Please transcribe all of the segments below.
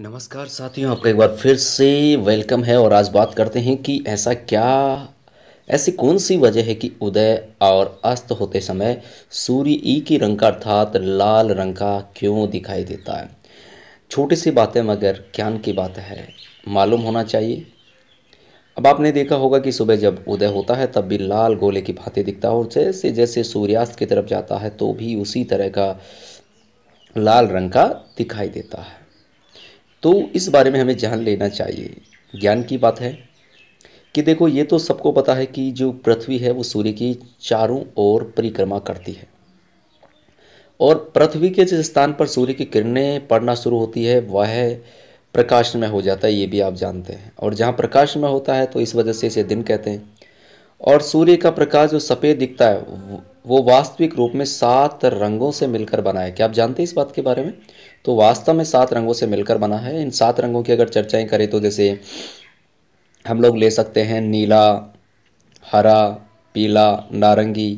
नमस्कार साथियों आपका एक बार फिर से वेलकम है और आज बात करते हैं कि ऐसा क्या ऐसी कौन सी वजह है कि उदय और अस्त होते समय सूर्य ई की रंग का अर्थात लाल रंग का क्यों दिखाई देता है छोटी सी बात है मगर ज्ञान की बात है मालूम होना चाहिए अब आपने देखा होगा कि सुबह जब उदय होता है तब भी लाल गोले की भांति दिखता है और जैसे जैसे सूर्यास्त की तरफ जाता है तो भी उसी तरह का लाल रंग का दिखाई देता है तो इस बारे में हमें जान लेना चाहिए ज्ञान की बात है कि देखो ये तो सबको पता है कि जो पृथ्वी है वो सूर्य की चारों ओर परिक्रमा करती है और पृथ्वी के जिस स्थान पर सूर्य की किरणें पड़ना शुरू होती है वह प्रकाश में हो जाता है ये भी आप जानते हैं और जहाँ प्रकाश में होता है तो इस वजह से इसे दिन कहते हैं और सूर्य का प्रकाश जो सफ़ेद दिखता है वो वास्तविक रूप में सात रंगों से मिलकर बना है क्या आप जानते हैं इस बात के बारे में तो वास्तव में सात रंगों से मिलकर बना है इन सात रंगों की अगर चर्चाएं करें तो जैसे हम लोग ले सकते हैं नीला हरा पीला नारंगी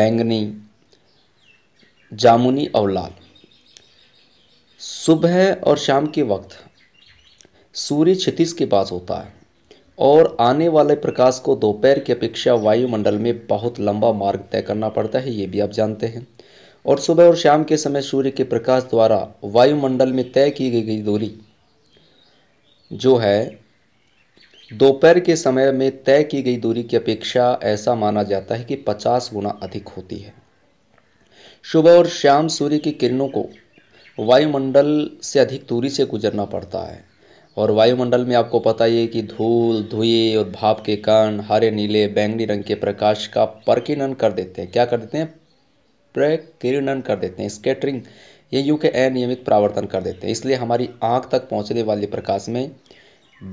बैंगनी जामुनी और लाल सुबह और शाम के वक्त सूर्य क्षितिज के पास होता है और आने वाले प्रकाश को दोपहर की अपेक्षा वायुमंडल में बहुत लंबा मार्ग तय करना पड़ता है ये भी आप जानते हैं और सुबह और शाम के समय सूर्य के प्रकाश द्वारा वायुमंडल में तय की गई गई दूरी जो है दोपहर के समय में तय की गई दूरी की अपेक्षा ऐसा माना जाता है कि 50 गुना अधिक होती है सुबह और शाम सूर्य की किरणों को वायुमंडल से अधिक दूरी से गुजरना पड़ता है और वायुमंडल में आपको पता ही है कि धूल धुएँ और भाप के कारण हरे नीले बैंगनी रंग के प्रकाश का प्रकीर्णन कर देते हैं क्या कर देते हैं प्रकीर्णन कर देते हैं स्केटरिंग ये यू के अनियमित प्रावर्तन कर देते हैं इसलिए हमारी आँख तक पहुँचने वाले प्रकाश में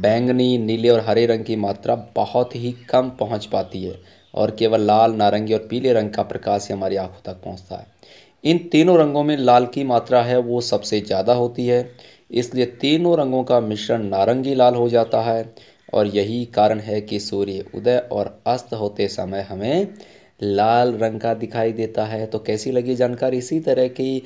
बैंगनी नीले और हरे रंग की मात्रा बहुत ही कम पहुँच पाती है और केवल लाल नारंगी और पीले रंग का प्रकाश ही हमारी आँखों तक पहुँचता है इन तीनों रंगों में लाल की मात्रा है वो सबसे ज़्यादा होती है इसलिए तीनों रंगों का मिश्रण नारंगी लाल हो जाता है और यही कारण है कि सूर्य उदय और अस्त होते समय हमें लाल रंग का दिखाई देता है तो कैसी लगी जानकारी इसी तरह की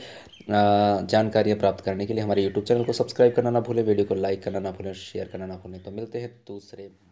जानकारियाँ प्राप्त करने के लिए हमारे यूट्यूब चैनल को सब्सक्राइब करना ना भूलें वीडियो को लाइक करना ना भूलें शेयर करना ना भूलें तो मिलते हैं दूसरे